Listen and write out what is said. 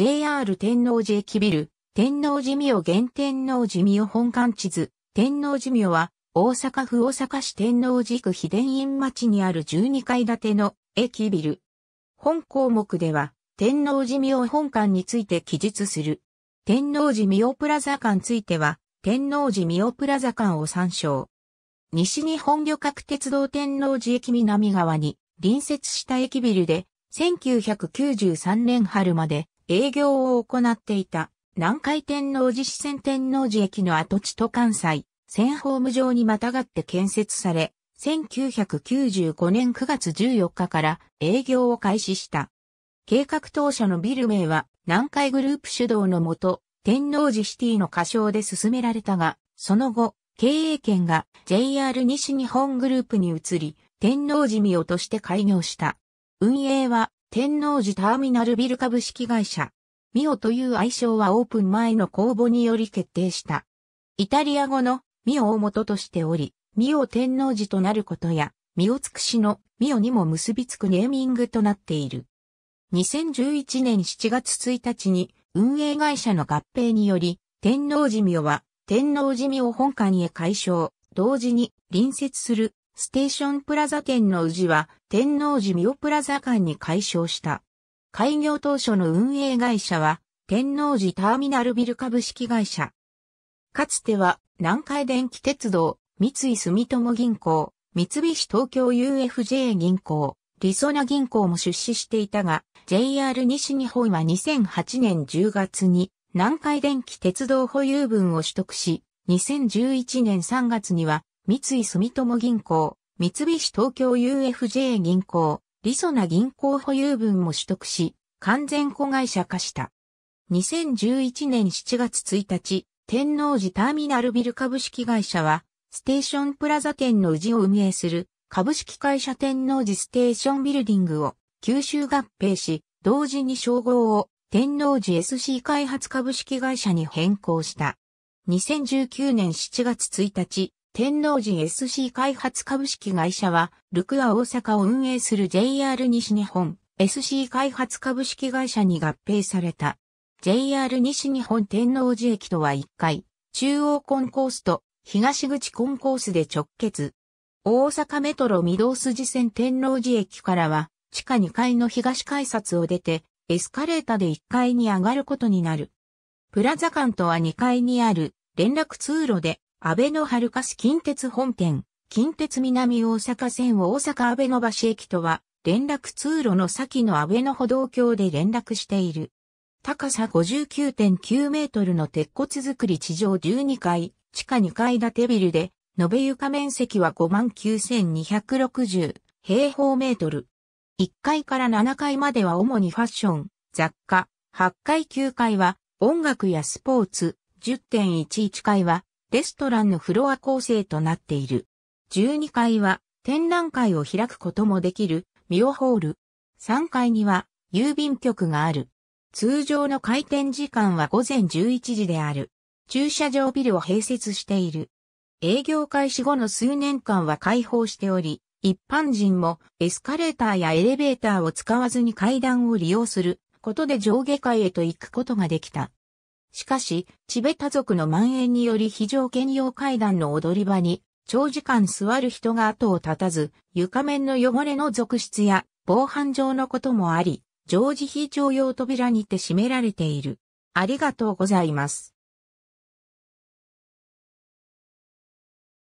JR 天王寺駅ビル、天王寺名現天王寺名本館地図、天王寺名は、大阪府大阪市天王寺区秘伝院町にある12階建ての駅ビル。本項目では、天王寺名本館について記述する。天王寺名プラザ館については、天王寺名プラザ館を参照。西日本旅客鉄道天王寺駅南側に隣接した駅ビルで、1993年春まで営業を行っていた南海天王寺四川天王寺駅の跡地と関西、線ホーム上にまたがって建設され、1995年9月14日から営業を開始した。計画当初のビル名は南海グループ主導のもと、天王寺シティの仮称で進められたが、その後、経営権が JR 西日本グループに移り、天王寺見落として開業した。運営は天王寺ターミナルビル株式会社。ミオという愛称はオープン前の公募により決定した。イタリア語のミオを元としており、ミオ天王寺となることや、ミオつくしのミオにも結びつくネーミングとなっている。2011年7月1日に運営会社の合併により、天王寺ミオは天王寺ミオ本館へ解消、同時に隣接するステーションプラザ店の宇治は天王寺ミオプラザ間に改称した。開業当初の運営会社は天王寺ターミナルビル株式会社。かつては南海電気鉄道、三井住友銀行、三菱東京 UFJ 銀行、リソな銀行も出資していたが、JR 西日本は2008年10月に南海電気鉄道保有分を取得し、2011年3月には三井住友銀行、三菱東京 UFJ 銀行、りそな銀行保有分も取得し、完全子会社化した。2011年7月1日、天王寺ターミナルビル株式会社は、ステーションプラザ店の宇治を運営する株式会社天王寺ステーションビルディングを吸収合併し、同時に称号を天王寺 SC 開発株式会社に変更した。2019年7月1日、天王寺 SC 開発株式会社は、ルクア大阪を運営する JR 西日本 SC 開発株式会社に合併された。JR 西日本天王寺駅とは1階、中央コンコースと東口コンコースで直結。大阪メトロ御堂筋線天王寺駅からは、地下2階の東改札を出て、エスカレーターで1階に上がることになる。プラザ館とは2階にある連絡通路で、安倍の春かす近鉄本店、近鉄南大阪線を大阪安倍の橋駅とは、連絡通路の先の安倍の歩道橋で連絡している。高さ59.9メートルの鉄骨造り地上12階、地下2階建てビルで、延べ床面積は59,260平方メートル。1階から7階までは主にファッション、雑貨、8階9階は音楽やスポーツ、10.11階はレストランのフロア構成となっている。12階は展覧会を開くこともできるミオホール。3階には郵便局がある。通常の開店時間は午前11時である。駐車場ビルを併設している。営業開始後の数年間は開放しており、一般人もエスカレーターやエレベーターを使わずに階段を利用することで上下階へと行くことができた。しかし、チベタ族の蔓延により非常兼用階段の踊り場に、長時間座る人が後を絶たず、床面の汚れの続出や、防犯上のこともあり、常時非常用扉にて閉められている。ありがとうございます。